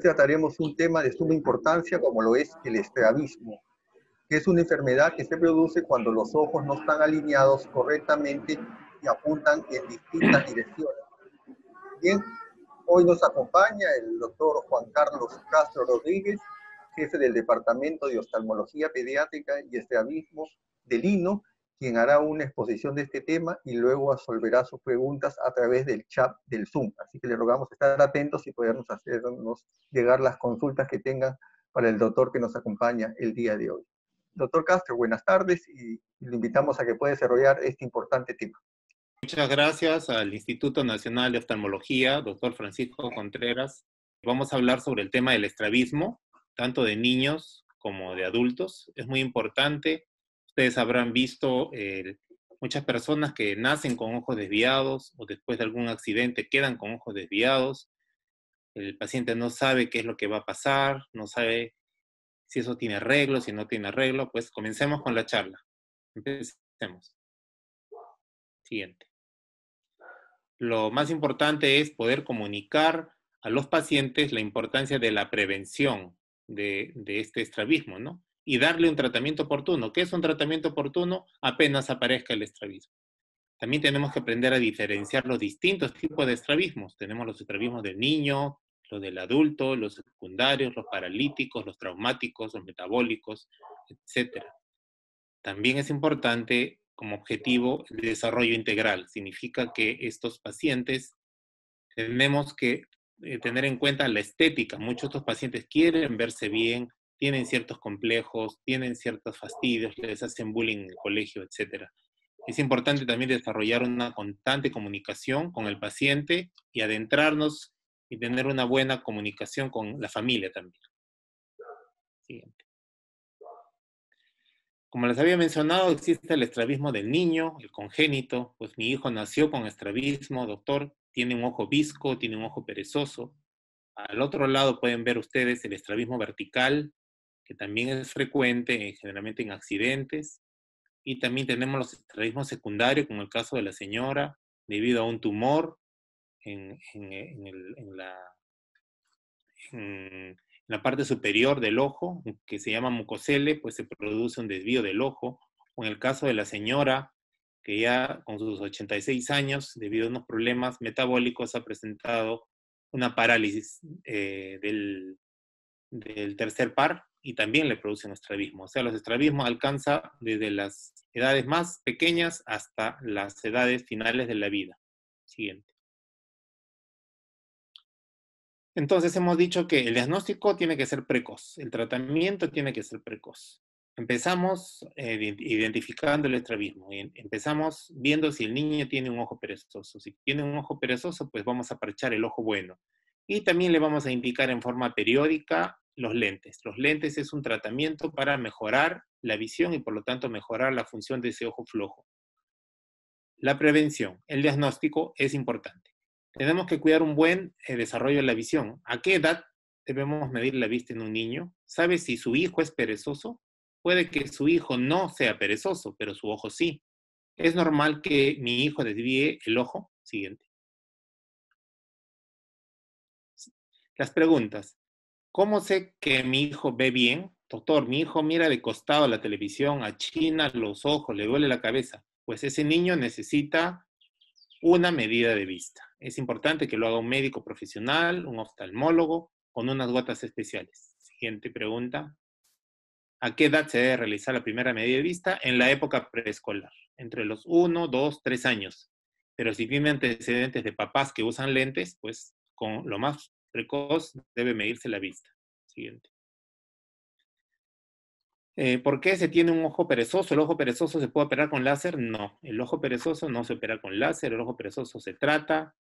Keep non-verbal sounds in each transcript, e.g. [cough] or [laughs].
trataremos un tema de suma importancia como lo es el estrabismo, que es una enfermedad que se produce cuando los ojos no están alineados correctamente y apuntan en distintas direcciones. Bien, hoy nos acompaña el doctor Juan Carlos Castro Rodríguez, jefe del Departamento de Oftalmología Pediátrica y Estrabismo del Lino, quien hará una exposición de este tema y luego resolverá sus preguntas a través del chat del Zoom. Así que le rogamos estar atentos y podernos hacernos llegar las consultas que tengan para el doctor que nos acompaña el día de hoy. Doctor Castro, buenas tardes y le invitamos a que pueda desarrollar este importante tema. Muchas gracias al Instituto Nacional de Oftalmología, doctor Francisco Contreras. Vamos a hablar sobre el tema del estrabismo, tanto de niños como de adultos. Es muy importante Ustedes habrán visto muchas personas que nacen con ojos desviados o después de algún accidente quedan con ojos desviados. El paciente no sabe qué es lo que va a pasar, no sabe si eso tiene arreglo, si no tiene arreglo. Pues comencemos con la charla. Empecemos. Siguiente. Lo más importante es poder comunicar a los pacientes la importancia de la prevención de, de este estrabismo, ¿no? y darle un tratamiento oportuno. ¿Qué es un tratamiento oportuno? Apenas aparezca el estrabismo. También tenemos que aprender a diferenciar los distintos tipos de estrabismos. Tenemos los estrabismos del niño, los del adulto, los secundarios, los paralíticos, los traumáticos, los metabólicos, etc. También es importante como objetivo el desarrollo integral. Significa que estos pacientes tenemos que eh, tener en cuenta la estética. Muchos de estos pacientes quieren verse bien, tienen ciertos complejos, tienen ciertos fastidios, les hacen bullying en el colegio, etc. Es importante también desarrollar una constante comunicación con el paciente y adentrarnos y tener una buena comunicación con la familia también. Como les había mencionado, existe el estrabismo del niño, el congénito, pues mi hijo nació con estrabismo, doctor, tiene un ojo visco, tiene un ojo perezoso. Al otro lado pueden ver ustedes el estrabismo vertical, que también es frecuente eh, generalmente en accidentes. Y también tenemos los estrabismos secundarios, como el caso de la señora, debido a un tumor en, en, eh, en, la, parte superior del ojo, que se llama mucosele, pues se produce un desvío del ojo. O en el caso de la señora, que ya con sus 86 años, debido a unos problemas metabólicos, ha presentado una parálisis eh, del, del tercer par, y también le producen estrabismo. O sea, los estrabismos alcanzan desde las edades más pequeñas hasta las edades finales de la vida. Siguiente. Entonces hemos dicho que el diagnóstico tiene que ser precoz, el tratamiento tiene que ser precoz. Empezamos eh, identificando el estrabismo, empezamos viendo si el niño tiene un ojo perezoso. Si tiene un ojo perezoso, pues vamos a parchar el ojo bueno. Y también le vamos a indicar en forma periódica los lentes. Los lentes es un tratamiento para mejorar la visión y por lo tanto mejorar la función de ese ojo flojo. La prevención, el diagnóstico es importante. Tenemos que cuidar un buen eh, desarrollo de la visión. ¿A qué edad debemos medir la vista en un niño? ¿Sabe si su hijo es perezoso? Puede que su hijo no sea perezoso, pero su ojo sí. ¿Es normal que mi hijo desvíe el ojo? Siguiente. Las preguntas. ¿Cómo sé que mi hijo ve bien? Doctor, mi hijo mira de costado la televisión, a achina los ojos, le duele la cabeza. Pues ese niño necesita una medida de vista. Es importante que lo haga un médico profesional, un oftalmólogo, con unas gotas especiales. Siguiente pregunta. ¿A qué edad se debe realizar la primera medida de vista? En la época preescolar, entre los 1, 2, 3 años. Pero si tiene antecedentes de papás que usan lentes, pues con lo más precoz debe medirse la vista. Siguiente. Eh, ¿Por qué se tiene un ojo perezoso? ¿El ojo perezoso se puede operar con láser? No, el ojo perezoso no se opera con láser, el ojo perezoso se trata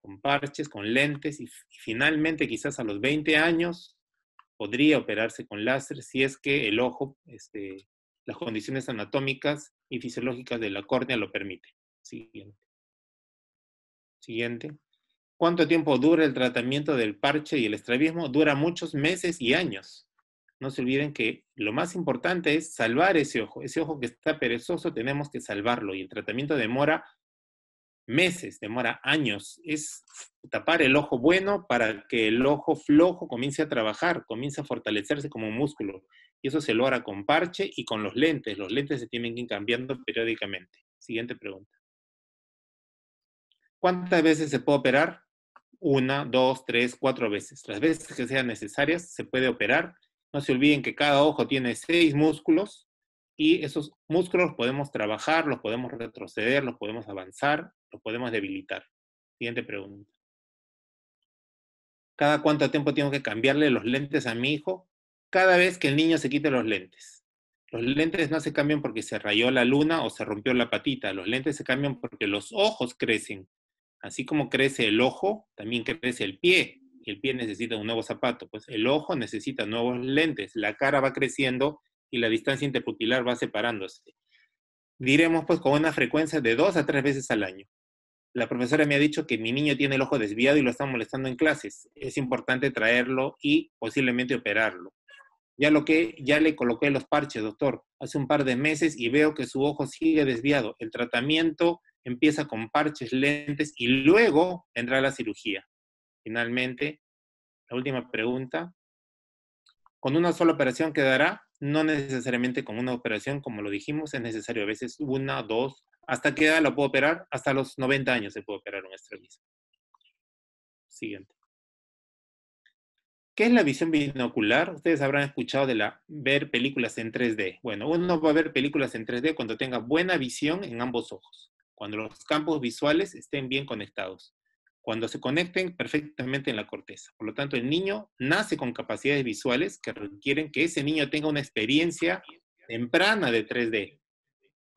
con parches, con lentes y, finalmente quizás a los 20 años podría operarse con láser si es que el ojo, este, las condiciones anatómicas y fisiológicas de la córnea lo permite. Siguiente. Siguiente cuánto tiempo dura el tratamiento del parche y el estrabismo, dura muchos meses y años. No se olviden que lo más importante es salvar ese ojo. Ese ojo que está perezoso tenemos que salvarlo y el tratamiento demora meses, demora años. Es tapar el ojo bueno para que el ojo flojo comience a trabajar, comience a fortalecerse como un músculo. Y eso se logra con parche y con los lentes. Los lentes se tienen que ir cambiando periódicamente. Siguiente pregunta. ¿Cuántas veces se puede operar? una, dos, tres, cuatro veces. Las veces que sean necesarias se puede operar. No se olviden que cada ojo tiene seis músculos y esos músculos podemos trabajar, los podemos retroceder, los podemos avanzar, los podemos debilitar. Siguiente pregunta. ¿Cada cuánto tiempo tengo que cambiarle los lentes a mi hijo? Cada vez que el niño se quite los lentes. Los lentes no se cambian porque se rayó la luna o se rompió la patita. Los lentes se cambian porque los ojos crecen así como crece el ojo, también crece el pie. el pie necesita un nuevo zapato. Pues el ojo necesita nuevos lentes. La cara va creciendo y la distancia interpupilar va separándose. Diremos pues con una frecuencia de dos a tres veces al año. La profesora me ha dicho que mi niño tiene el ojo desviado y lo está molestando en clases. Es importante traerlo y posiblemente operarlo. Ya lo que ya le coloqué los parches, doctor, hace un par de meses y veo que su ojo sigue desviado. El tratamiento empieza con parches, lentes y luego entra la cirugía. Finalmente, la última pregunta. Con una sola operación quedará, no necesariamente con una operación, como lo dijimos, es necesario a veces una, dos, hasta qué edad la puedo operar, hasta los 90 años se puede operar un estrabismo. Siguiente. ¿Qué es la visión binocular? Ustedes habrán escuchado de la ver películas en 3D. Bueno, uno va a ver películas en 3D cuando tenga buena visión en ambos ojos cuando los campos visuales estén bien conectados, cuando se conecten perfectamente en la corteza. Por lo tanto, el niño nace con capacidades visuales que requieren que ese niño tenga una experiencia temprana de 3D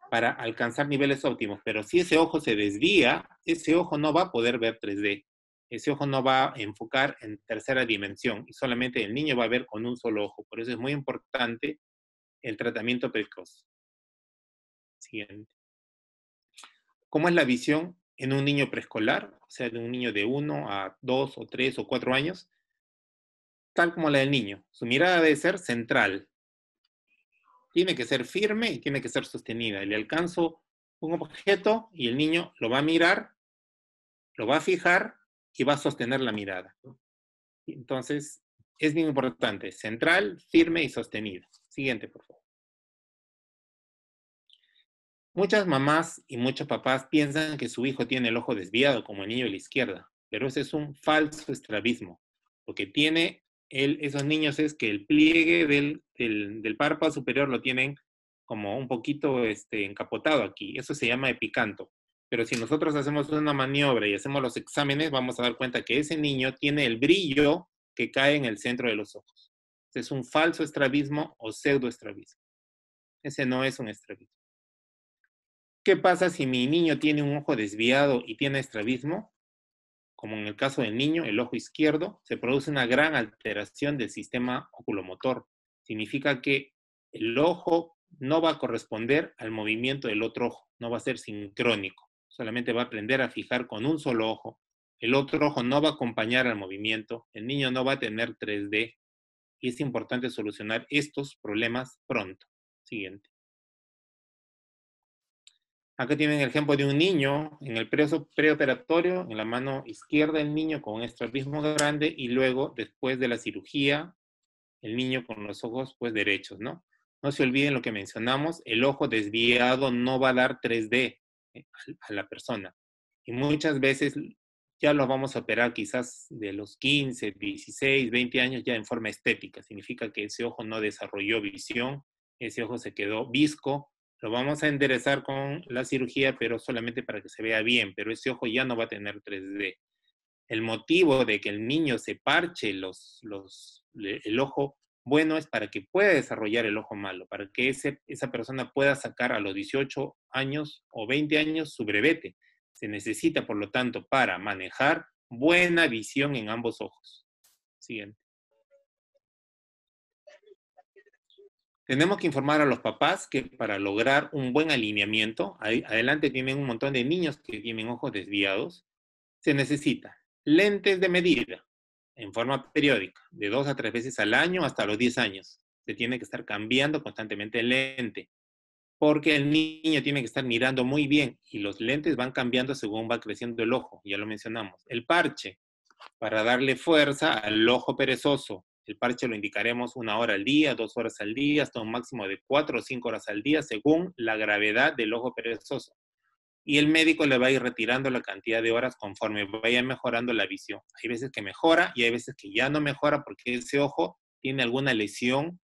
para alcanzar niveles óptimos. Pero si ese ojo se desvía, ese ojo no va a poder ver 3D. Ese ojo no va a enfocar en tercera dimensión y solamente el niño va a ver con un solo ojo. Por eso es muy importante el tratamiento precoz. Siguiente cómo es la visión en un niño preescolar, o sea, de un niño de 1 a 2 o tres o cuatro años, tal como la del niño. Su mirada debe ser central. Tiene que ser firme y tiene que ser sostenida. Le alcanzo un objeto y el niño lo va a mirar, lo va a fijar y va a sostener la mirada. Entonces, es bien importante, central, firme y sostenida. Siguiente, por favor. Muchas mamás y muchos papás piensan que su hijo tiene el ojo desviado como el niño de la izquierda, pero ese es un falso estrabismo. Lo que tiene esos niños es que el pliegue del, párpado superior lo tienen como un poquito este, encapotado aquí. Eso se llama epicanto. Pero si nosotros hacemos una maniobra y hacemos los exámenes, vamos a dar cuenta que ese niño tiene el brillo que cae en el centro de los ojos. Ese es un falso estrabismo o pseudo pseudoestrabismo. Ese no es un estrabismo. ¿Qué pasa si mi niño tiene un ojo desviado y tiene estrabismo? Como en el caso del niño, el ojo izquierdo, se produce una gran alteración del sistema oculomotor. Significa que el ojo no va a corresponder al movimiento del otro ojo, no va a ser sincrónico, solamente va a aprender a fijar con un solo ojo. El otro ojo no va a acompañar al movimiento, el niño no va a tener 3D y es importante solucionar estos problemas pronto. Siguiente. Acá tienen el ejemplo de un niño en el preoperatorio, en la mano izquierda el niño con un estrabismo grande y luego, después de la cirugía, el niño con los ojos pues derechos, ¿no? No se olviden lo que mencionamos, el ojo desviado no va a dar 3D eh, a la persona. Y muchas veces ya lo vamos a operar quizás de los 15, 16, 20 años ya en forma estética. Significa que ese ojo no desarrolló visión, ese ojo se quedó visco lo vamos a enderezar con la cirugía, pero solamente para que se vea bien, pero ese ojo ya no va a tener 3D. El motivo de que el niño se parche los, el ojo bueno es para que pueda desarrollar el ojo malo, para que esa persona pueda sacar a los 18 años o 20 años su brevete. Se necesita, por lo tanto, para manejar buena visión en ambos ojos. Siguiente. Tenemos que informar a los papás que para lograr un buen alineamiento, adelante tienen un montón de niños que tienen ojos desviados, se necesita lentes de medida en forma periódica, de dos a tres veces al año hasta los 10 años. Se tiene que estar cambiando constantemente el lente, porque el niño tiene que estar mirando muy bien y los lentes van cambiando según va creciendo el ojo, ya lo mencionamos. El parche, para darle fuerza al ojo perezoso, el parche lo indicaremos una hora al día, dos horas al día, hasta un máximo de cuatro o cinco horas al día, según la gravedad del ojo perezoso. Y el médico le va a ir retirando la cantidad de horas conforme vaya mejorando la visión. Hay veces que mejora y hay veces que ya no mejora porque ese ojo tiene alguna lesión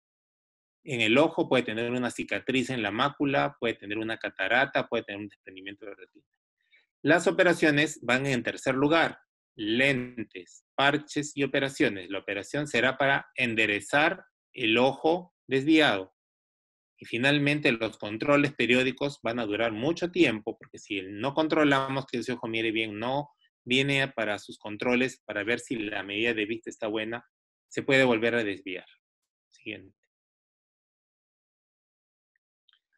en el ojo, puede tener una cicatriz en la mácula, puede tener una catarata, puede tener un desprendimiento de retina. Las operaciones van en tercer lugar, lentes, parches y operaciones. La operación será para enderezar el ojo desviado. Y finalmente los controles periódicos van a durar mucho tiempo, porque si no controlamos que ese ojo mire bien, no viene para sus controles para ver si la medida de vista está buena, se puede volver a desviar. Siguiente.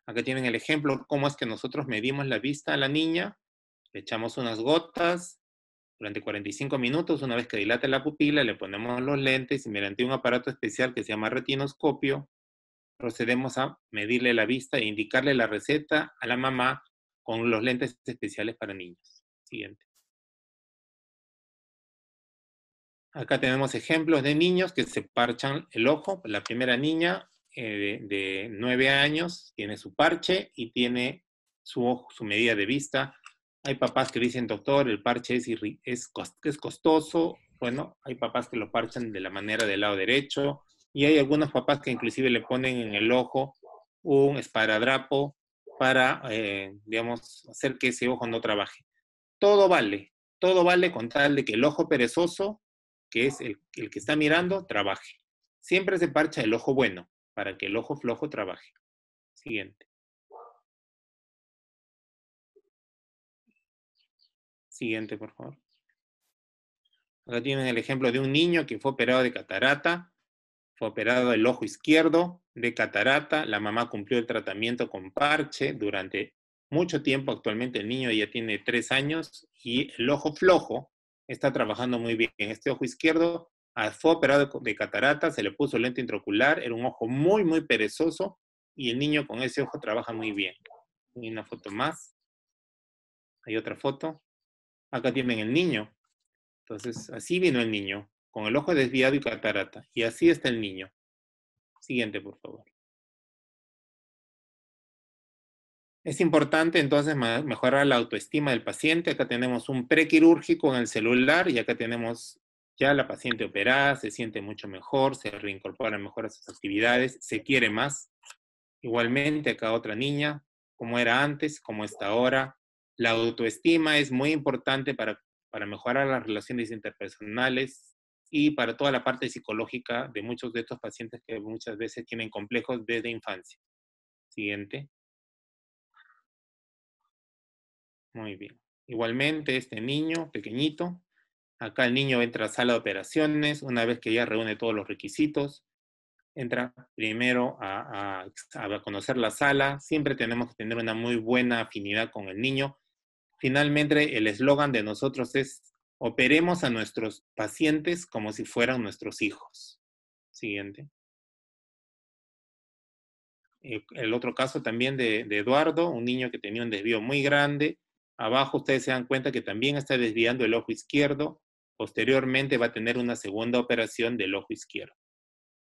Acá tienen el ejemplo, cómo es que nosotros medimos la vista a la niña. Le echamos unas gotas, durante 45 minutos, una vez que dilata la pupila, le ponemos los lentes y mediante un aparato especial que se llama retinoscopio, procedemos a medirle la vista e indicarle la receta a la mamá con los lentes especiales para niños. Siguiente. Acá tenemos ejemplos de niños que se parchan el ojo. La primera niña eh, de, 9 años tiene su parche y tiene su, ojo, su medida de vista hay papás que dicen, doctor, el parche es, es, es costoso. Bueno, hay papás que lo parchan de la manera del lado derecho. Y hay algunos papás que inclusive le ponen en el ojo un esparadrapo para, eh, digamos, hacer que ese ojo no trabaje. Todo vale, todo vale con tal de que el ojo perezoso, que es el que está mirando, trabaje. Siempre se parcha el ojo bueno para que el ojo flojo trabaje. Siguiente. Siguiente, por favor. Acá tienen el ejemplo de un niño que fue operado de catarata, fue operado el ojo izquierdo de catarata, la mamá cumplió el tratamiento con parche durante mucho tiempo, actualmente el niño ya tiene tres años y el ojo flojo está trabajando muy bien. Este ojo izquierdo ah, fue operado de catarata, se le puso lente intraocular, era un ojo muy, muy perezoso y el niño con ese ojo trabaja muy bien. una foto más. Hay otra foto acá tienen el niño. Entonces, así vino el niño, con el ojo desviado y catarata. Y así está el niño. Siguiente, por favor. Es importante entonces mejorar la autoestima del paciente. Acá tenemos un prequirúrgico en el celular y acá tenemos ya la paciente operada, se siente mucho mejor, se reincorpora mejor a sus actividades, se quiere más. Igualmente acá otra niña, como era antes, como está ahora, la autoestima es muy importante para, para mejorar las relaciones interpersonales y para toda la parte psicológica de muchos de estos pacientes que muchas veces tienen complejos desde infancia. Siguiente. Muy bien. Igualmente, este niño pequeñito, acá el niño entra a sala de operaciones una vez que ya reúne todos los requisitos. Entra primero a, a conocer la sala. Siempre tenemos que tener una muy buena afinidad con el niño Finalmente, el eslogan de nosotros es, operemos a nuestros pacientes como si fueran nuestros hijos. Siguiente. E, el otro caso también de, Eduardo, un niño que tenía un desvío muy grande. Abajo ustedes se dan cuenta que también está desviando el ojo izquierdo. Posteriormente va a tener una segunda operación del ojo izquierdo.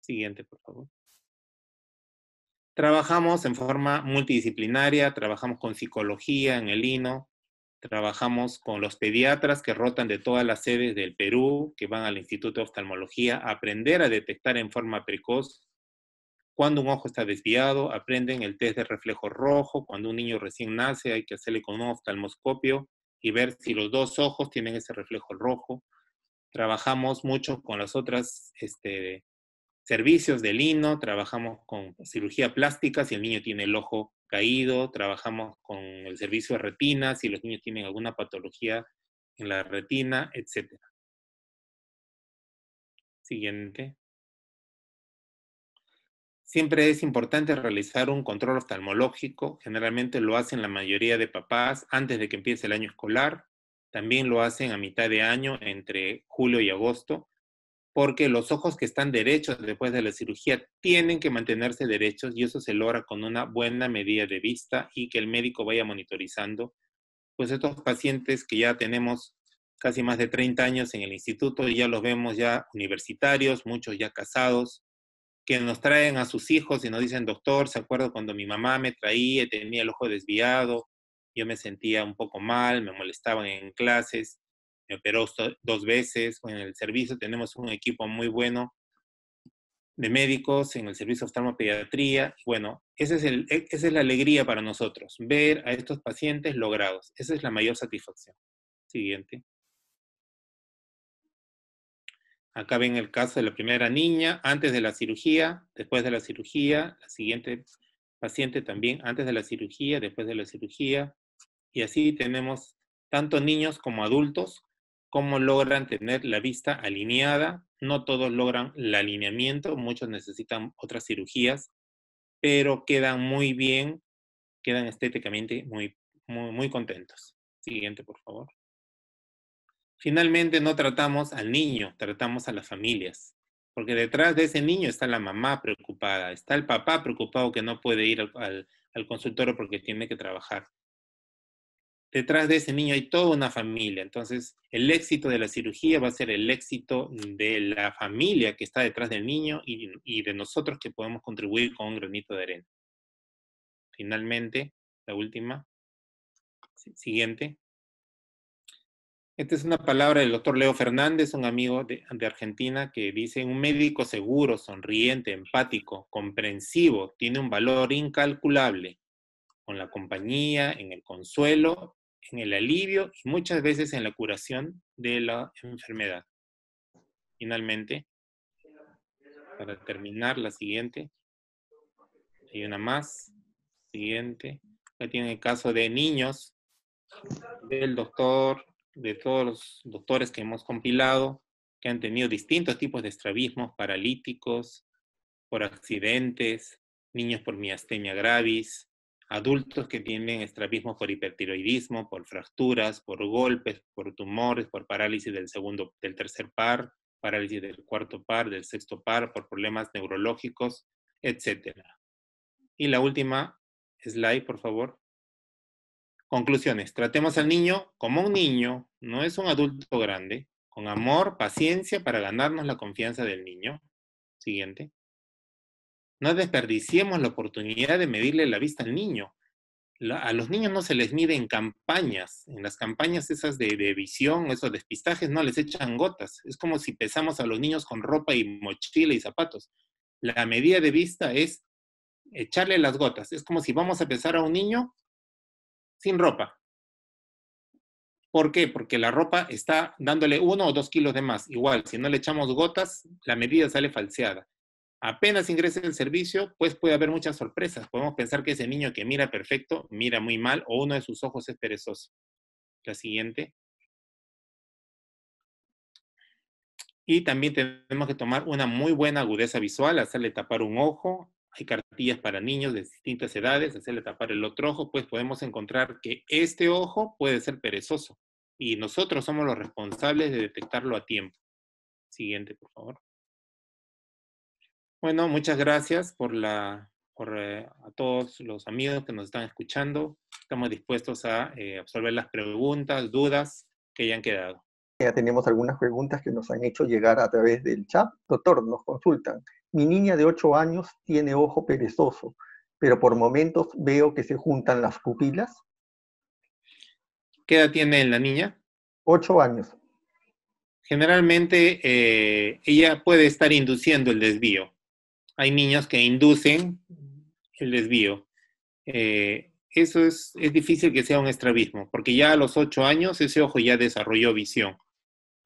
Siguiente, por favor. Trabajamos en forma multidisciplinaria, trabajamos con psicología en el INO, Trabajamos con los pediatras que rotan de todas las sedes del Perú, que van al Instituto de Oftalmología a aprender a detectar en forma precoz cuando un ojo está desviado, aprenden el test de reflejo rojo, cuando un niño recién nace hay que hacerle con un oftalmoscopio y ver si los dos ojos tienen ese reflejo rojo. Trabajamos mucho con las otras este, servicios de lino, trabajamos con cirugía plástica, si el niño tiene el ojo caído, trabajamos con el servicio de retina, si los niños tienen alguna patología en la retina, etc. Siguiente. Siempre es importante realizar un control oftalmológico, generalmente lo hacen la mayoría de papás antes de que empiece el año escolar, también lo hacen a mitad de año entre julio y agosto, porque los ojos que están derechos después de la cirugía tienen que mantenerse derechos y eso se logra con una buena medida de vista y que el médico vaya monitorizando. Pues estos pacientes que ya tenemos casi más de 30 años en el instituto y ya los vemos ya universitarios, muchos ya casados, que nos traen a sus hijos y nos dicen, doctor, ¿se acuerda cuando mi mamá me traía, tenía el ojo desviado, yo me sentía un poco mal, me molestaban en clases? me operó dos veces. En el servicio tenemos un equipo muy bueno de médicos en el servicio de oftalmopediatría. Bueno, es el, e, esa es la alegría para nosotros, ver a estos pacientes logrados. Esa es la mayor satisfacción. Siguiente. Acá ven el caso de la primera niña, antes de la cirugía, después de la cirugía, la siguiente paciente también antes de la cirugía, después de la cirugía, y así tenemos tanto niños como adultos cómo logran tener la vista alineada. No todos logran el alineamiento, muchos necesitan otras cirugías, pero quedan muy bien, quedan estéticamente muy, muy, contentos. Siguiente, por favor. Finalmente, no tratamos al niño, tratamos a las familias, porque detrás de ese niño está la mamá preocupada, está el papá preocupado que no puede ir al consultorio porque tiene que trabajar, detrás de ese niño hay toda una familia. Entonces, el éxito de la cirugía va a ser el éxito de la familia que está detrás del niño y, de nosotros que podemos contribuir con un granito de arena. Finalmente, la última. Siguiente. Esta es una palabra del doctor Leo Fernández, un amigo de, de, Argentina, que dice, un médico seguro, sonriente, empático, comprensivo, tiene un valor incalculable, con la compañía, en el consuelo en el alivio y muchas veces en la curación de la enfermedad. Finalmente, para terminar, la siguiente. Hay una más. Siguiente. que tiene el caso de niños del doctor, de todos los doctores que hemos compilado, que han tenido distintos tipos de estrabismos paralíticos, por accidentes, niños por miastenia gravis, adultos que tienen estrabismo por hipertiroidismo, por fracturas, por golpes, por tumores, por parálisis del segundo, del tercer par, parálisis del cuarto par, del sexto par, por problemas neurológicos, etc. Y la última slide, por favor. Conclusiones. Tratemos al niño como un niño, no es un adulto grande, con amor, paciencia para ganarnos la confianza del niño. Siguiente. No desperdiciemos la oportunidad de medirle la vista al niño. a los niños no se les mide en campañas. En las campañas esas de, de visión, esos despistajes, no les echan gotas. Es como si pesamos a los niños con ropa y mochila y zapatos. La medida de vista es echarle las gotas. Es como si vamos a pesar a un niño sin ropa. ¿Por qué? Porque la ropa está dándole uno o dos kilos de más. Igual, si no le echamos gotas, la medida sale falseada apenas ingrese el servicio, pues puede haber muchas sorpresas. Podemos pensar que ese niño que mira perfecto, mira muy mal o uno de sus ojos es perezoso. La siguiente. Y también tenemos que tomar una muy buena agudeza visual, hacerle tapar un ojo. Hay cartillas para niños de distintas edades, hacerle tapar el otro ojo, pues podemos encontrar que este ojo puede ser perezoso. Y nosotros somos los responsables de detectarlo a tiempo. Siguiente, por favor. Bueno, muchas gracias por la, eh, a todos los amigos que nos están escuchando. Estamos dispuestos a eh, absorber las preguntas, dudas que hayan quedado. Ya tenemos algunas preguntas que nos han hecho llegar a través del chat. Doctor, nos consultan. Mi niña de 8 años tiene ojo perezoso, pero por momentos veo que se juntan las pupilas. ¿Qué edad tiene la niña? 8 años. Generalmente eh, ella puede estar induciendo el desvío hay niños que inducen el desvío. Eh, eso es, difícil que sea un estrabismo, porque ya a los ocho años ese ojo ya desarrolló visión.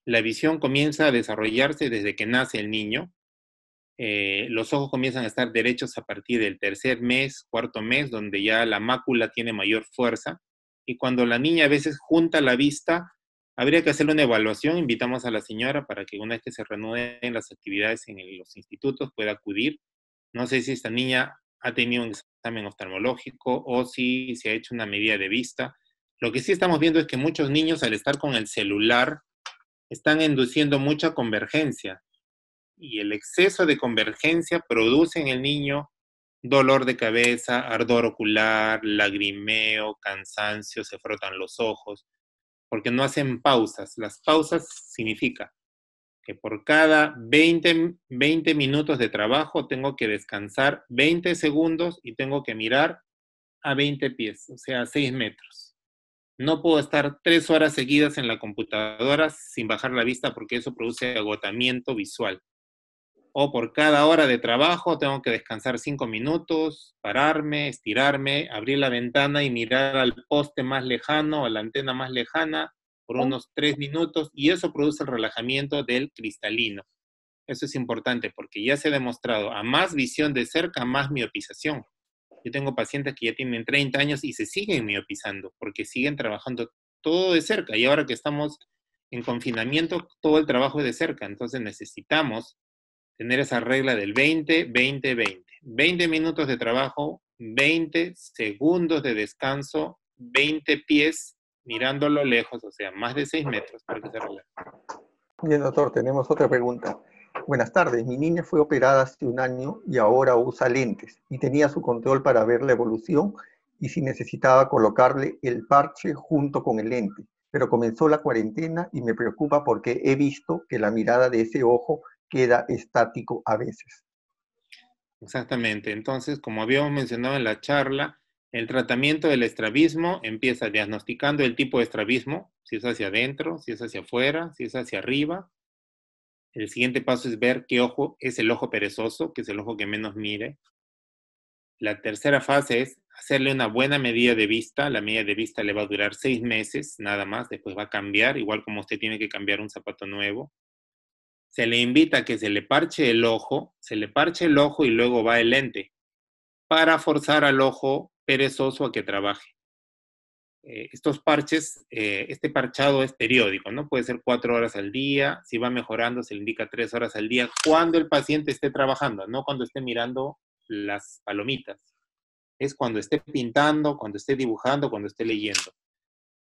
La visión comienza a desarrollarse desde que nace el niño. Eh, los ojos comienzan a estar derechos a partir del tercer mes, cuarto mes, donde ya la mácula tiene mayor fuerza. Y cuando la niña a veces junta la vista Habría que hacer una evaluación, invitamos a la señora para que una vez que se reanuden las actividades en los institutos pueda acudir. No sé si esta niña ha tenido un examen oftalmológico o si se ha hecho una medida de vista. Lo que sí estamos viendo es que muchos niños al estar con el celular están induciendo mucha convergencia y el exceso de convergencia produce en el niño dolor de cabeza, ardor ocular, lagrimeo, cansancio, se frotan los ojos porque no hacen pausas. Las pausas significa que por cada 20, minutos de trabajo tengo que descansar 20 segundos y tengo que mirar a 20 pies, o sea, 6 metros. No puedo estar tres horas seguidas en la computadora sin bajar la vista porque eso produce agotamiento visual o por cada hora de trabajo tengo que descansar cinco minutos, pararme, estirarme, abrir la ventana y mirar al poste más lejano, a la antena más lejana por oh. unos tres minutos y eso produce el relajamiento del cristalino. Eso es importante porque ya se ha demostrado, a más visión de cerca, más miopización. Yo tengo pacientes que ya tienen 30 años y se siguen miopizando porque siguen trabajando todo de cerca y ahora que estamos en confinamiento, todo el trabajo es de cerca, entonces necesitamos tener esa regla del 20-20-20. 20 minutos de trabajo, 20 segundos de descanso, 20 pies mirándolo lejos, o sea, más de 6 metros para Bien, doctor, tenemos otra pregunta. Buenas tardes, mi niña fue operada hace un año y ahora usa lentes y tenía su control para ver la evolución y si necesitaba colocarle el parche junto con el lente. Pero comenzó la cuarentena y me preocupa porque he visto que la mirada de ese ojo queda estático a veces. Exactamente. Entonces, como habíamos mencionado en la charla, el tratamiento del estrabismo empieza diagnosticando el tipo de estrabismo, si es hacia adentro, si es hacia afuera, si es hacia arriba. El siguiente paso es ver qué ojo es el ojo perezoso, que es el ojo que menos mire. La tercera fase es hacerle una buena medida de vista. La medida de vista le va a durar seis meses nada más, después va a cambiar, igual como usted tiene que cambiar un zapato nuevo se le invita a que se le parche el ojo, se le parche el ojo y luego va el lente para forzar al ojo perezoso a que trabaje. Eh, estos parches, eh, este parchado es periódico, ¿no? Puede ser cuatro horas al día, si va mejorando se le indica tres horas al día, cuando el paciente esté trabajando, no cuando esté mirando las palomitas. Es cuando esté pintando, cuando esté dibujando, cuando esté leyendo.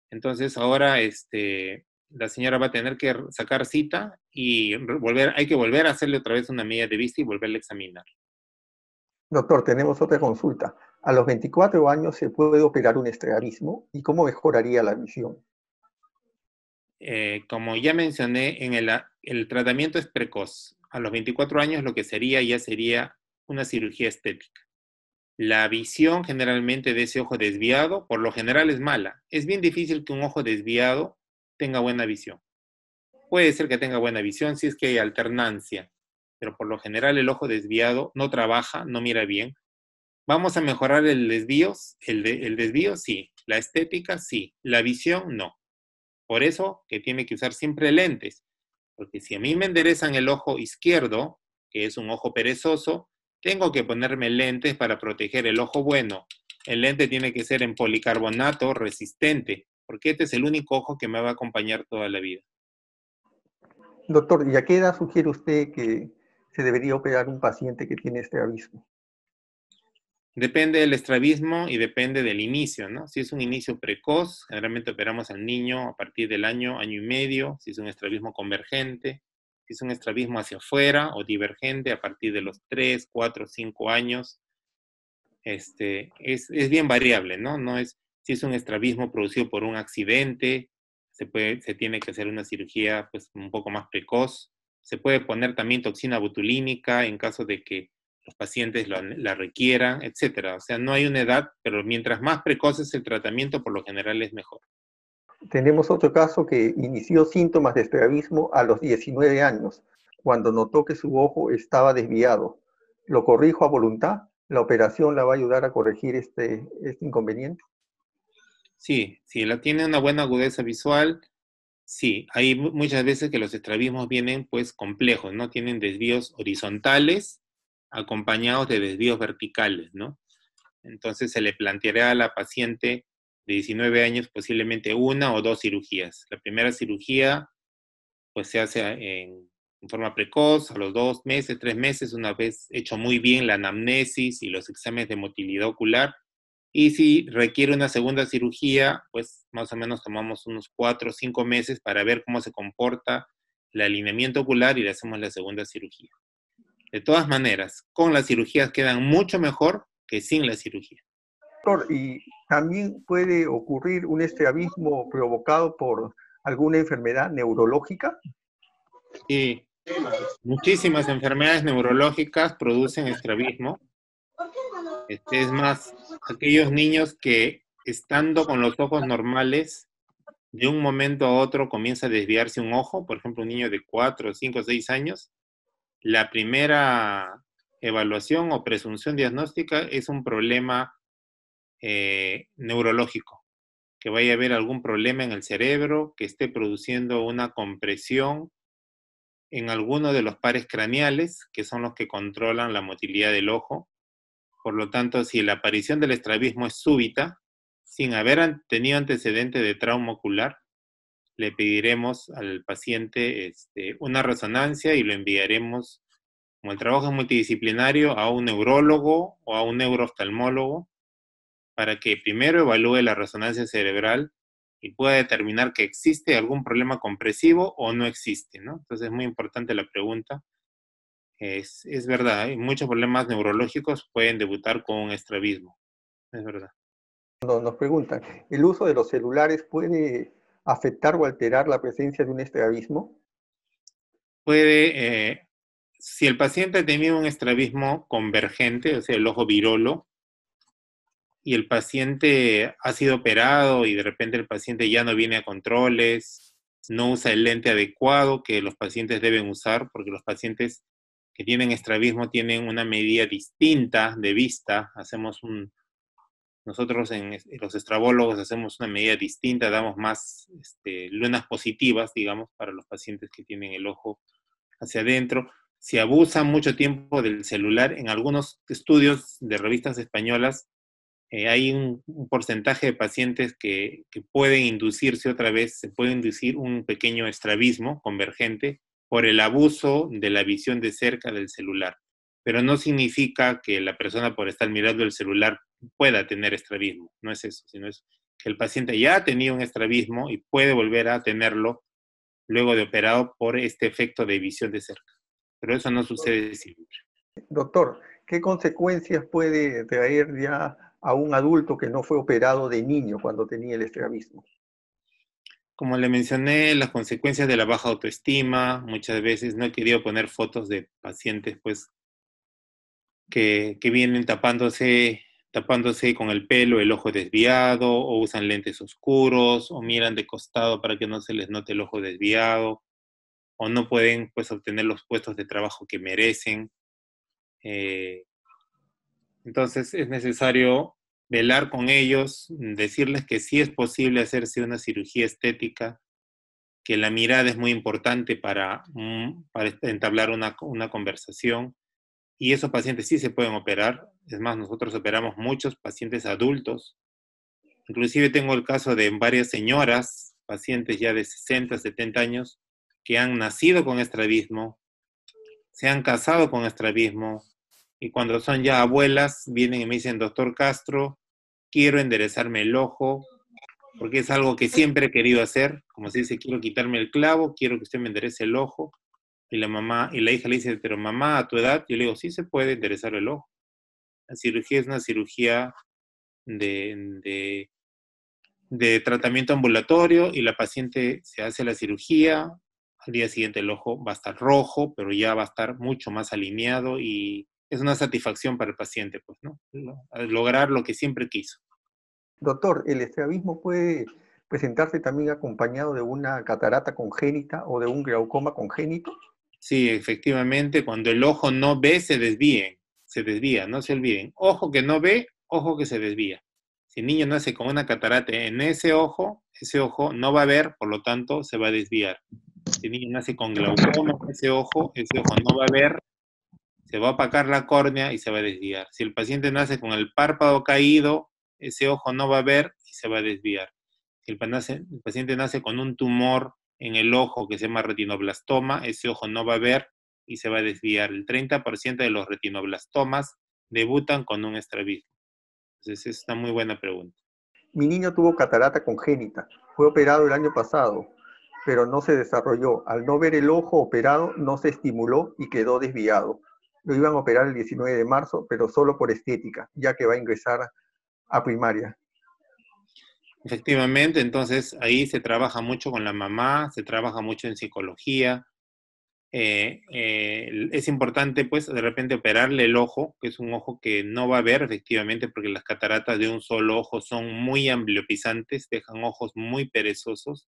Entonces ahora este, la señora va a tener que sacar cita y volver, hay que volver a hacerle otra vez una medida de vista y volverle a examinar. Doctor, tenemos otra consulta. A los 24 años se puede operar un estrabismo y cómo mejoraría la visión. Eh, como ya mencioné, en el, el tratamiento es precoz. A los 24 años lo que sería ya sería una cirugía estética. La visión generalmente de ese ojo desviado, por lo general, es mala. Es bien difícil que un ojo desviado tenga buena visión. Puede ser que tenga buena visión si es que hay alternancia, pero por lo general el ojo desviado no trabaja, no mira bien. ¿Vamos a mejorar el desvío? El, desvío sí, la estética sí, la visión no. Por eso que tiene que usar siempre lentes, porque si a mí me enderezan el ojo izquierdo, que es un ojo perezoso, tengo que ponerme lentes para proteger el ojo bueno. El lente tiene que ser en policarbonato resistente, porque este es el único ojo que me va a acompañar toda la vida. Doctor, ¿y a qué edad sugiere usted que se debería operar un paciente que tiene este abismo? Depende del estrabismo y depende del inicio, ¿no? Si es un inicio precoz, generalmente operamos al niño a partir del año, año y medio, si es un estrabismo convergente, si es un estrabismo hacia afuera o divergente a partir de los 3, 4, 5 años. Este, es, es bien variable, ¿no? No es, si es un estrabismo producido por un accidente, se, puede, se tiene que hacer una cirugía pues, un poco más precoz. Se puede poner también toxina botulínica en caso de que los pacientes la requieran, etc. O sea, no hay una edad, pero mientras más precoz es el tratamiento, por lo general es mejor. Tenemos otro caso que inició síntomas de estrabismo a los 19 años, cuando notó que su ojo estaba desviado. Lo corrijo a voluntad. ¿La operación la va a ayudar a corregir este, este inconveniente? Sí, si la tiene una buena agudeza visual, sí. Hay muchas veces que los estrabismos vienen pues complejos, ¿no? Tienen desvíos horizontales acompañados de desvíos verticales, ¿no? Entonces se le planteará a la paciente de 19 años posiblemente una o dos cirugías. La primera cirugía pues se hace eh, en forma precoz, a los dos meses, tres meses, una vez hecho muy bien la anamnesis y los exámenes de motilidad ocular y si requiere una segunda cirugía, pues más o menos tomamos unos cuatro o cinco meses para ver cómo se comporta el alineamiento ocular y le hacemos la segunda cirugía. De todas maneras, con las cirugías quedan mucho mejor que sin la cirugía. Doctor, y también puede ocurrir un estrabismo provocado por alguna enfermedad neurológica. Sí, muchísimas enfermedades neurológicas producen estrabismo. Este, es más, aquellos niños que estando con los ojos normales, de un momento a otro comienza a desviarse un ojo, por ejemplo, un niño de 4, 5, 6 años, la primera evaluación o presunción diagnóstica es un problema eh, neurológico, que vaya a haber algún problema en el cerebro que esté produciendo una compresión en alguno de los pares craneales, que son los que controlan la motilidad del ojo, por lo tanto, si la aparición del estrabismo es súbita, sin haber tenido antecedente de trauma ocular, le pediremos al paciente este, una resonancia y lo enviaremos, como el trabajo es multidisciplinario, a un neurólogo o a un neurooftalmólogo para que primero evalúe la resonancia cerebral y pueda determinar que existe algún problema compresivo o no existe, Entonces es muy importante la pregunta es, verdad, ¿eh? muchos problemas neurológicos pueden debutar con un estrabismo, es verdad. Nos preguntan, ¿el uso de los celulares puede afectar o alterar la presencia de un estrabismo? Puede, eh, si el paciente ha tenido un estrabismo convergente, o sea, el ojo virolo, y el paciente ha sido operado y de repente el paciente ya no viene a controles, no usa el lente adecuado que los pacientes deben usar, porque los pacientes que tienen estrabismo tienen una medida distinta de vista. Hacemos un, nosotros en los estrabólogos hacemos una medida distinta, damos más este, lunas positivas, digamos, para los pacientes que tienen el ojo hacia adentro. Se abusa mucho tiempo del celular. En algunos estudios de revistas españolas eh, hay un, porcentaje de pacientes que, que pueden inducirse otra vez, se puede inducir un pequeño estrabismo convergente por el abuso de la visión de cerca del celular. Pero no significa que la persona por estar mirando el celular pueda tener estrabismo, no es eso, sino es que el paciente ya ha tenido un estrabismo y puede volver a tenerlo luego de operado por este efecto de visión de cerca. Pero eso no sucede siempre. Doctor, ¿qué consecuencias puede traer ya a un adulto que no fue operado de niño cuando tenía el estrabismo? Como le mencioné, las consecuencias de la baja autoestima, muchas veces no he querido poner fotos de pacientes pues que, que vienen tapándose, tapándose con el pelo, el ojo desviado, o usan lentes oscuros, o miran de costado para que no se les note el ojo desviado, o no pueden pues obtener los puestos de trabajo que merecen. Eh, entonces es necesario velar con ellos, decirles que sí es posible hacerse una cirugía estética, que la mirada es muy importante para, mm, entablar una, una conversación y esos pacientes sí se pueden operar. Es más, nosotros operamos muchos pacientes adultos. Inclusive tengo el caso de varias señoras, pacientes ya de 60, 70 años, que han nacido con estrabismo, se han casado con estrabismo, y cuando son ya abuelas vienen y me dicen, doctor Castro, quiero enderezarme el ojo, porque es algo que siempre he querido hacer, como se dice, quiero quitarme el clavo, quiero que usted me enderece el ojo. Y la mamá, y la hija le dice, pero mamá, a tu edad, yo le digo, sí se puede enderezar el ojo. La cirugía es una cirugía de, de, de tratamiento ambulatorio y la paciente se hace la cirugía, al día siguiente el ojo va a estar rojo, pero ya va a estar mucho más alineado y es una satisfacción para el paciente, pues, ¿no? Lograr lo que siempre quiso. Doctor, ¿el estrabismo puede presentarse también acompañado de una catarata congénita o de un glaucoma congénito? Sí, efectivamente, cuando el ojo no ve, se desvía, se desvía, no se olviden. Ojo que no ve, ojo que se desvía. Si el niño nace con una catarata en ese ojo, ese ojo no va a ver, por lo tanto, se va a desviar. Si el niño nace con glaucoma en ese ojo, ese ojo no va a ver, se va a apacar la córnea y se va a desviar. Si el paciente nace con el párpado caído, ese ojo no va a ver y se va a desviar. Si el, paciente nace con un tumor en el ojo que se llama retinoblastoma, ese ojo no va a ver y se va a desviar. El 30% de los retinoblastomas debutan con un estrabismo. Entonces, es una muy buena pregunta. Mi niño tuvo catarata congénita. Fue operado el año pasado, pero no se desarrolló. Al no ver el ojo operado, no se estimuló y quedó desviado lo iban a operar el 19 de marzo, pero solo por estética, ya que va a ingresar a primaria. Efectivamente, entonces ahí se trabaja mucho con la mamá, se trabaja mucho en psicología. Eh, eh, es importante, pues, de repente operarle el ojo, que es un ojo que no va a ver, efectivamente, porque las cataratas de un solo ojo son muy ambliopizantes, dejan ojos muy perezosos.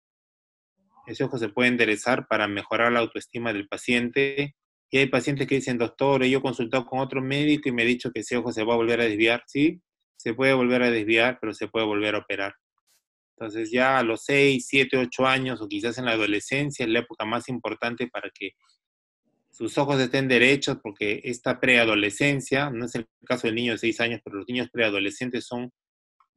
Ese ojo se puede enderezar para mejorar la autoestima del paciente, y hay pacientes que dicen, doctor, yo he consultado con otro médico y me ha dicho que ese ojo se va a volver a desviar. Sí, se puede volver a desviar, pero se puede volver a operar. Entonces ya a los 6, 7, 8 años o quizás en la adolescencia es la época más importante para que sus ojos estén derechos porque esta preadolescencia, no es el caso del niño de 6 años, pero los niños preadolescentes son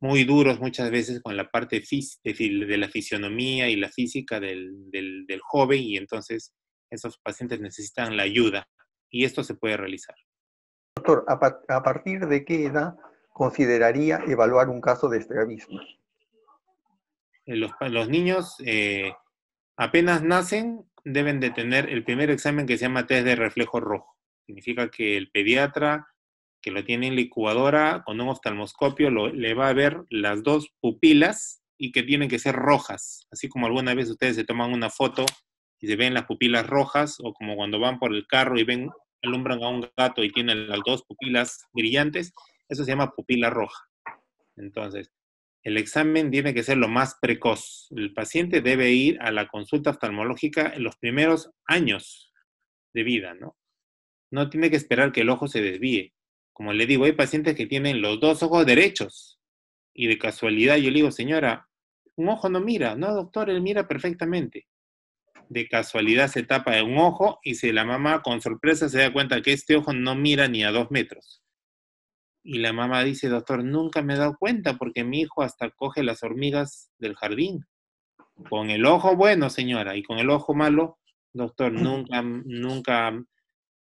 muy duros muchas veces con la parte de la fisionomía y la física del, del, del joven y entonces esos pacientes necesitan la ayuda y esto se puede realizar. Doctor, ¿a, partir de qué edad consideraría evaluar un caso de estrabismo? Eh, los, niños eh, apenas nacen deben de tener el primer examen que se llama test de reflejo rojo. Significa que el pediatra que lo tiene en licuadora con un oftalmoscopio le va a ver las dos pupilas y que tienen que ser rojas. Así como alguna vez ustedes se toman una foto y se ven las pupilas rojas o como cuando van por el carro y ven, alumbran a un gato y tienen las dos pupilas brillantes, eso se llama pupila roja. Entonces, el examen tiene que ser lo más precoz. El paciente debe ir a la consulta oftalmológica en los primeros años de vida, ¿no? No tiene que esperar que el ojo se desvíe. Como le digo, hay pacientes que tienen los dos ojos derechos y de casualidad yo le digo, señora, un ojo no mira, no, doctor, él mira perfectamente de casualidad se tapa de un ojo y si la mamá con sorpresa se da cuenta que este ojo no mira ni a dos metros. Y la mamá dice, doctor, nunca me he dado cuenta porque mi hijo hasta coge las hormigas del jardín. Con el ojo bueno, señora, y con el ojo malo, doctor, [laughs] nunca, nunca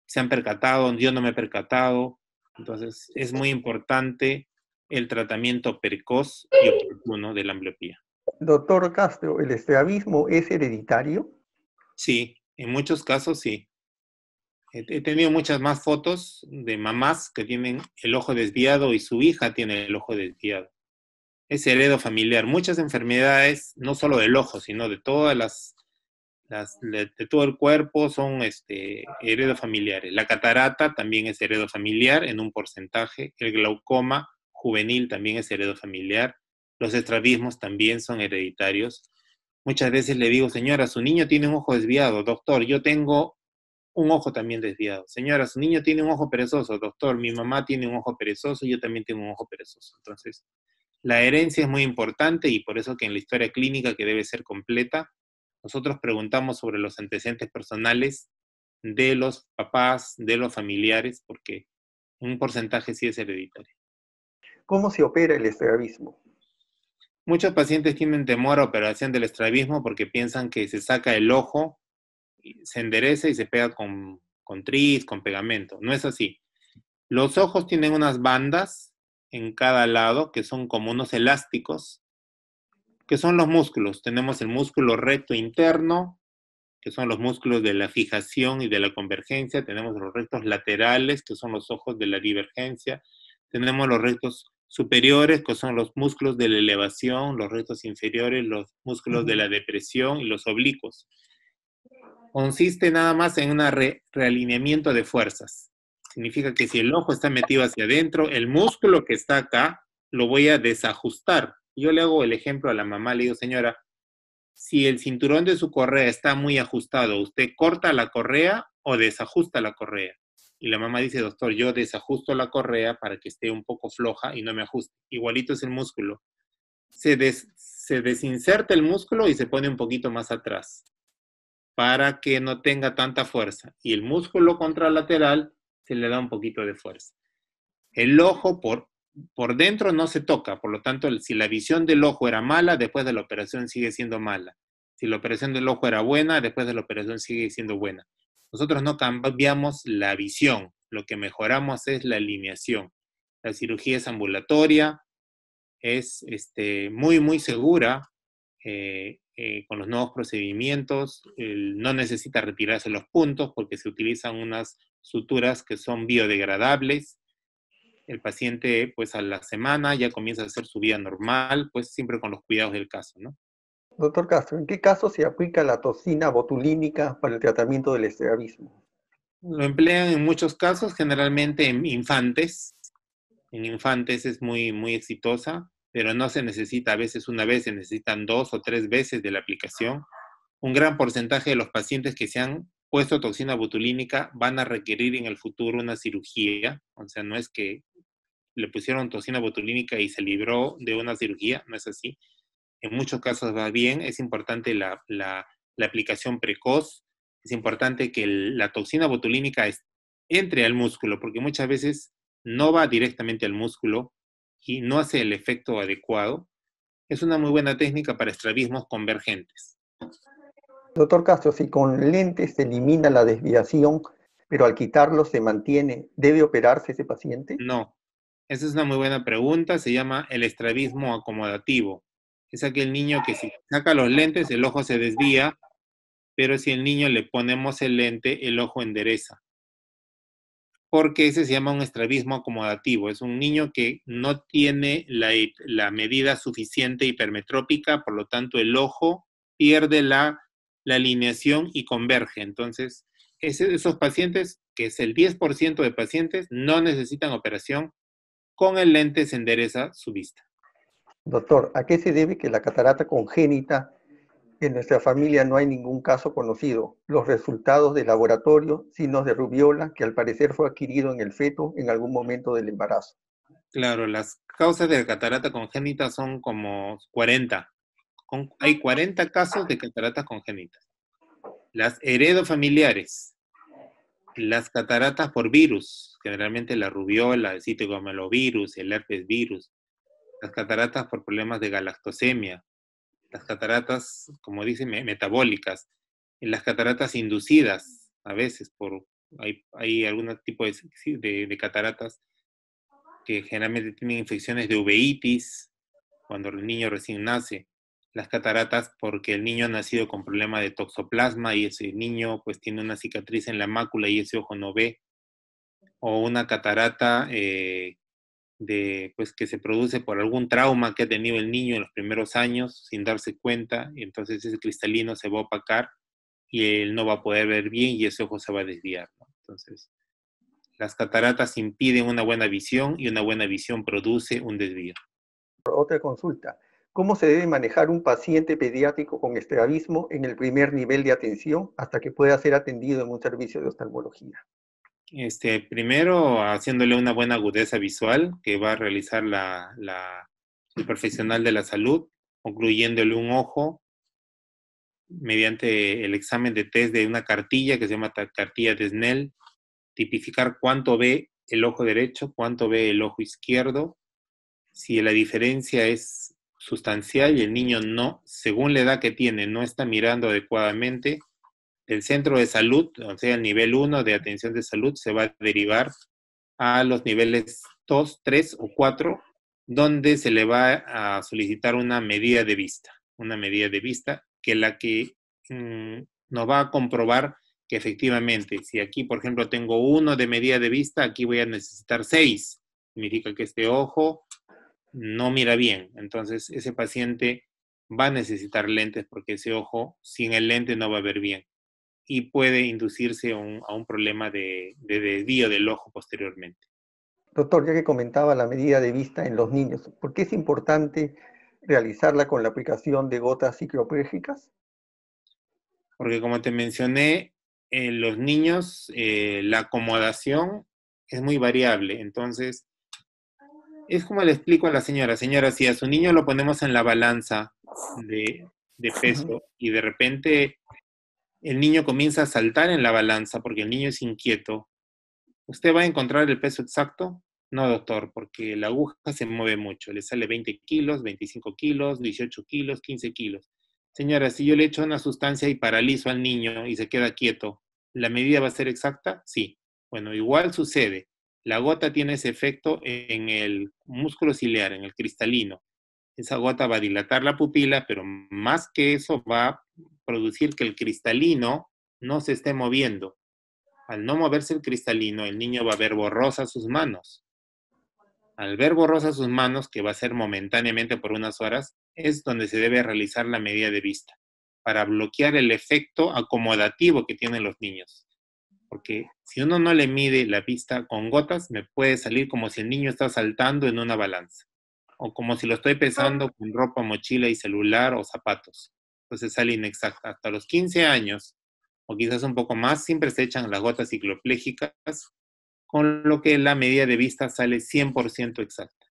se han percatado, yo no me he percatado. Entonces, es muy importante el tratamiento precoz y oportuno de la ambliopía. Doctor Castro, ¿el estrabismo es hereditario? Sí, en muchos casos sí. He tenido muchas más fotos de mamás que tienen el ojo desviado y su hija tiene el ojo desviado. Es heredo familiar. Muchas enfermedades, no solo del ojo, sino de todas las, todo el cuerpo, son este, heredo familiares. La catarata también es heredo familiar en un porcentaje. El glaucoma juvenil también es heredo familiar. Los estrabismos también son hereditarios. Muchas veces le digo, señora, su niño tiene un ojo desviado, doctor, yo tengo un ojo también desviado. Señora, su niño tiene un ojo perezoso, doctor, mi mamá tiene un ojo perezoso, yo también tengo un ojo perezoso. Entonces, la herencia es muy importante y por eso que en la historia clínica que debe ser completa, nosotros preguntamos sobre los antecedentes personales de los papás, de los familiares, porque un porcentaje sí es hereditario. ¿Cómo se opera el estrabismo? Muchos pacientes tienen temor a operación del estrabismo porque piensan que se saca el ojo, se endereza y se pega con, con tris, con pegamento. No es así. Los ojos tienen unas bandas en cada lado que son como unos elásticos, que son los músculos. Tenemos el músculo recto interno, que son los músculos de la fijación y de la convergencia. Tenemos los rectos laterales, que son los ojos de la divergencia. Tenemos los rectos superiores, que son los músculos de la elevación, los restos inferiores, los músculos de la depresión y los oblicuos. Consiste nada más en un realineamiento de fuerzas. Significa que si el ojo está metido hacia adentro, el músculo que está acá lo voy a desajustar. Yo le hago el ejemplo a la mamá, le digo, señora, si el cinturón de su correa está muy ajustado, ¿usted corta la correa o desajusta la correa? y la mamá dice, doctor, yo desajusto la correa para que esté un poco floja y no me ajuste. Igualito es el músculo. Se, se desinserta el músculo y se pone un poquito más atrás para que no tenga tanta fuerza. Y el músculo contralateral se le da un poquito de fuerza. El ojo por, por dentro no se toca, por lo tanto, si la visión del ojo era mala, después de la operación sigue siendo mala. Si la operación del ojo era buena, después de la operación sigue siendo buena. Nosotros no cambiamos la visión, lo que mejoramos es la alineación. La cirugía es ambulatoria, es este, muy, muy segura eh, eh, con los nuevos procedimientos, no necesita retirarse los puntos porque se utilizan unas suturas que son biodegradables. El paciente, pues a la semana ya comienza a hacer su vida normal, pues siempre con los cuidados del caso, ¿no? Doctor Castro, ¿en qué caso se aplica la toxina botulínica para el tratamiento del estrabismo? Lo emplean en muchos casos, generalmente en infantes. En infantes es muy, muy exitosa, pero no se necesita a veces una vez, se necesitan dos o tres veces de la aplicación. Un gran porcentaje de los pacientes que se han puesto toxina botulínica van a requerir en el futuro una cirugía. O sea, no es que le pusieron toxina botulínica y se libró de una cirugía, no es así en muchos casos va bien, es importante la, aplicación precoz, es importante que la toxina botulínica entre al músculo, porque muchas veces no va directamente al músculo y no hace el efecto adecuado. Es una muy buena técnica para estrabismos convergentes. Doctor Castro, si con lentes se elimina la desviación, pero al quitarlo se mantiene, ¿debe operarse ese paciente? No, esa es una muy buena pregunta, se llama el estrabismo acomodativo es aquel niño que si saca los lentes, el ojo se desvía, pero si el niño le ponemos el lente, el ojo endereza. Porque ese se llama un estrabismo acomodativo. Es un niño que no tiene la, medida suficiente hipermetrópica, por lo tanto el ojo pierde la, alineación y converge. Entonces, esos pacientes, que es el 10% de pacientes, no necesitan operación. Con el lente se endereza su vista. Doctor, ¿a qué se debe que la catarata congénita en nuestra familia no hay ningún caso conocido? Los resultados de laboratorio, signos de rubiola, que al parecer fue adquirido en el feto en algún momento del embarazo. Claro, las causas de catarata congénita son como 40. hay 40 casos de cataratas congénitas. Las heredofamiliares, las cataratas por virus, generalmente la rubiola, el citogomelovirus, el herpes virus, las cataratas por problemas de galactosemia, las cataratas, como dicen, metabólicas, las cataratas inducidas a veces por, hay, hay algún tipo de, de, cataratas que generalmente tienen infecciones de uveitis cuando el niño recién nace, las cataratas porque el niño ha nacido con problema de toxoplasma y ese niño pues tiene una cicatriz en la mácula y ese ojo no ve, o una catarata eh, pues que se produce por algún trauma que ha tenido el niño en los primeros años sin darse cuenta y entonces ese cristalino se va a opacar y él no va a poder ver bien y ese ojo se va a desviar entonces las cataratas impiden una buena visión y una buena visión produce un desvío otra consulta cómo se debe manejar un paciente pediátrico con estrabismo en el primer nivel de atención hasta que pueda ser atendido en un servicio de oftalmología este, primero, haciéndole una buena agudeza visual que va a realizar la, el profesional de la salud, concluyéndole un ojo mediante el examen de test de una cartilla que se llama cartilla de Snell, tipificar cuánto ve el ojo derecho, cuánto ve el ojo izquierdo, si la diferencia es sustancial y el niño no, según la edad que tiene, no está mirando adecuadamente, el centro de salud, o sea, el nivel 1 de atención de salud, se va a derivar a los niveles 2, 3 o 4, donde se le va a solicitar una medida de vista, una medida de vista que la que mm, nos va a comprobar que efectivamente, si aquí, por ejemplo, tengo uno de medida de vista, aquí voy a necesitar seis. Significa que este ojo no mira bien. Entonces, ese paciente va a necesitar lentes porque ese ojo sin el lente no va a ver bien y puede inducirse a un problema de, desvío del ojo posteriormente. Doctor, ya que comentaba la medida de vista en los niños, ¿por qué es importante realizarla con la aplicación de gotas ciclopérgicas? Porque como te mencioné, en los niños eh, la acomodación es muy variable. Entonces, es como le explico a la señora, señora, si a su niño lo ponemos en la balanza de, peso y de repente el niño comienza a saltar en la balanza porque el niño es inquieto, ¿usted va a encontrar el peso exacto? No, doctor, porque la aguja se mueve mucho, le sale 20 kilos, 25 kilos, 18 kilos, 15 kilos. Señora, si yo le echo una sustancia y paralizo al niño y se queda quieto, ¿la medida va a ser exacta? Sí. Bueno, igual sucede. La gota tiene ese efecto en el músculo ciliar, en el cristalino. Esa gota va a dilatar la pupila, pero más que eso va producir que el cristalino no se esté moviendo. Al no moverse el cristalino, el niño va a ver borrosas sus manos. Al ver borrosas sus manos, que va a ser momentáneamente por unas horas, es donde se debe realizar la medida de vista, para bloquear el efecto acomodativo que tienen los niños. Porque si uno no le mide la vista con gotas, me puede salir como si el niño está saltando en una balanza, o como si lo estoy pesando con ropa, mochila y celular o zapatos. Entonces sale inexacta. hasta los 15 años o quizás un poco más, siempre se echan las gotas cicloplégicas, con lo que la medida de vista sale 100% exacta.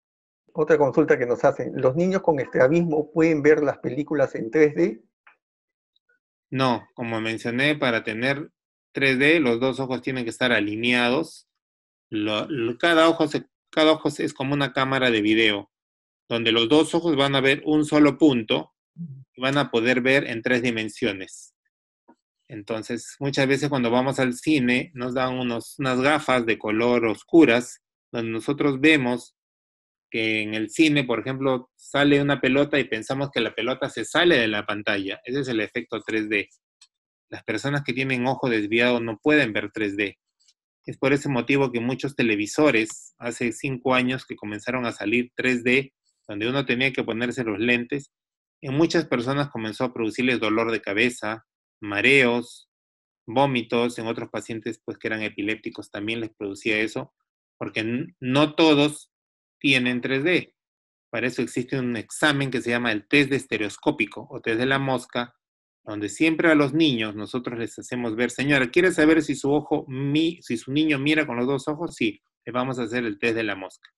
Otra consulta que nos hacen, ¿los niños con estrabismo pueden ver las películas en 3D? No, como mencioné, para tener 3D los dos ojos tienen que estar alineados. cada, ojo cada ojo es como una cámara de video, donde los dos ojos van a ver un solo punto van a poder ver en tres dimensiones. Entonces, muchas veces cuando vamos al cine nos dan unas gafas de color oscuras, donde nosotros vemos que en el cine, por ejemplo, sale una pelota y pensamos que la pelota se sale de la pantalla. Ese es el efecto 3D. Las personas que tienen ojo desviado no pueden ver 3D. Es por ese motivo que muchos televisores, hace cinco años que comenzaron a salir 3D, donde uno tenía que ponerse los lentes en muchas personas comenzó a producirles dolor de cabeza, mareos, vómitos. En otros pacientes, pues que eran epilépticos, también les producía eso, porque no todos tienen 3D. Para eso existe un examen que se llama el test de estereoscópico o test de la mosca, donde siempre a los niños nosotros les hacemos ver, señora, ¿quiere saber si su ojo, mi, si su niño mira con los dos ojos? Sí, le vamos a hacer el test de la mosca.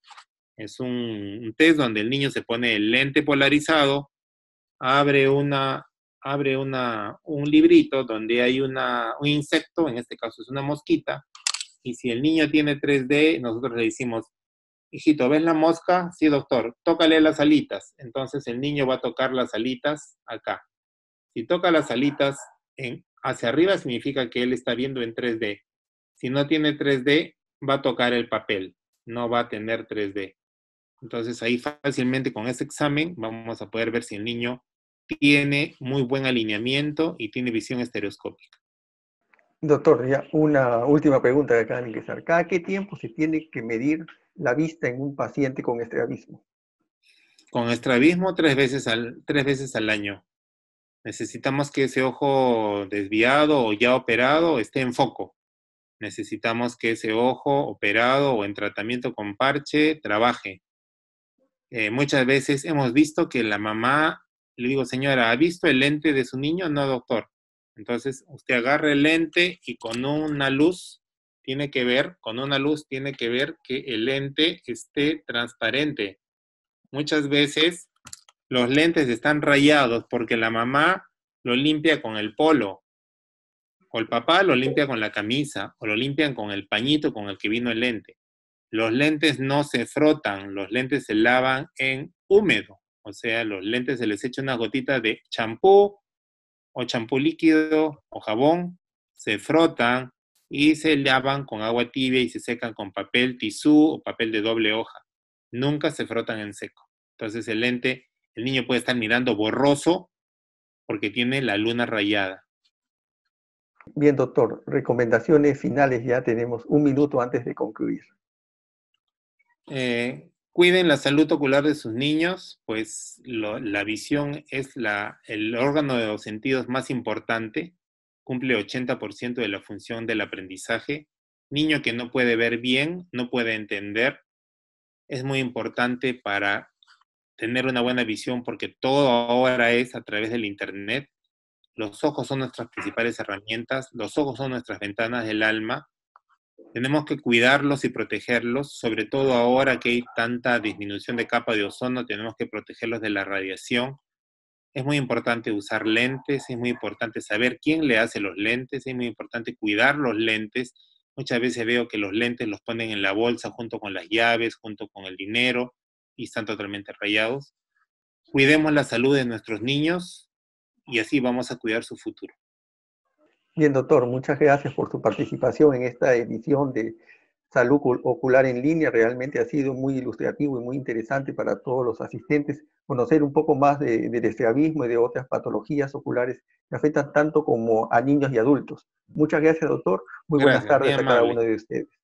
Es un test donde el niño se pone el lente polarizado, abre, una, abre una, un librito donde hay una, un insecto, en este caso es una mosquita, y si el niño tiene 3D, nosotros le decimos, hijito, ¿ves la mosca? Sí, doctor, tócale las alitas. Entonces el niño va a tocar las alitas acá. Si toca las alitas en, hacia arriba, significa que él está viendo en 3D. Si no tiene 3D, va a tocar el papel, no va a tener 3D. Entonces ahí fácilmente con ese examen vamos a poder ver si el niño tiene muy buen alineamiento y tiene visión estereoscópica. Doctor, ya una última pregunta que acaba de ingresar. ¿Cada qué tiempo se tiene que medir la vista en un paciente con estrabismo? Con estrabismo tres veces al, tres veces al año. Necesitamos que ese ojo desviado o ya operado esté en foco. Necesitamos que ese ojo operado o en tratamiento con parche trabaje. Eh, muchas veces hemos visto que la mamá le digo, señora, ¿ha visto el lente de su niño? No, doctor. Entonces, usted agarra el lente y con una luz tiene que ver, con una luz tiene que ver que el lente esté transparente. Muchas veces los lentes están rayados porque la mamá lo limpia con el polo, o el papá lo limpia con la camisa, o lo limpian con el pañito con el que vino el lente. Los lentes no se frotan, los lentes se lavan en húmedo. O sea, los lentes se les echa una gotita de champú o champú líquido o jabón, se frotan y se lavan con agua tibia y se secan con papel tisú o papel de doble hoja. Nunca se frotan en seco. Entonces el lente, el niño puede estar mirando borroso porque tiene la luna rayada. Bien, doctor, recomendaciones finales, ya tenemos un minuto antes de concluir. Eh, Cuiden la salud ocular de sus niños, pues la visión es el órgano de los sentidos más importante, cumple 80% de la función del aprendizaje. Niño que no puede ver bien, no puede entender, es muy importante para tener una buena visión porque todo ahora es a través del Internet. Los ojos son nuestras principales herramientas, los ojos son nuestras ventanas del alma tenemos que cuidarlos y protegerlos, sobre todo ahora que hay tanta disminución de capa de ozono, tenemos que protegerlos de la radiación. Es muy importante usar lentes, es muy importante saber quién le hace los lentes, es muy importante cuidar los lentes. Muchas veces veo que los lentes los ponen en la bolsa junto con las llaves, junto con el dinero y están totalmente rayados. Cuidemos la salud de nuestros niños y así vamos a cuidar su futuro. Bien, doctor, muchas gracias por su participación en esta edición de Salud Ocular en Línea. Realmente ha sido muy ilustrativo y muy interesante para todos los asistentes conocer un poco más de, del abismo y de otras patologías oculares que afectan tanto como a niños y adultos. Muchas gracias, doctor. Muy buenas tardes a cada uno de ustedes.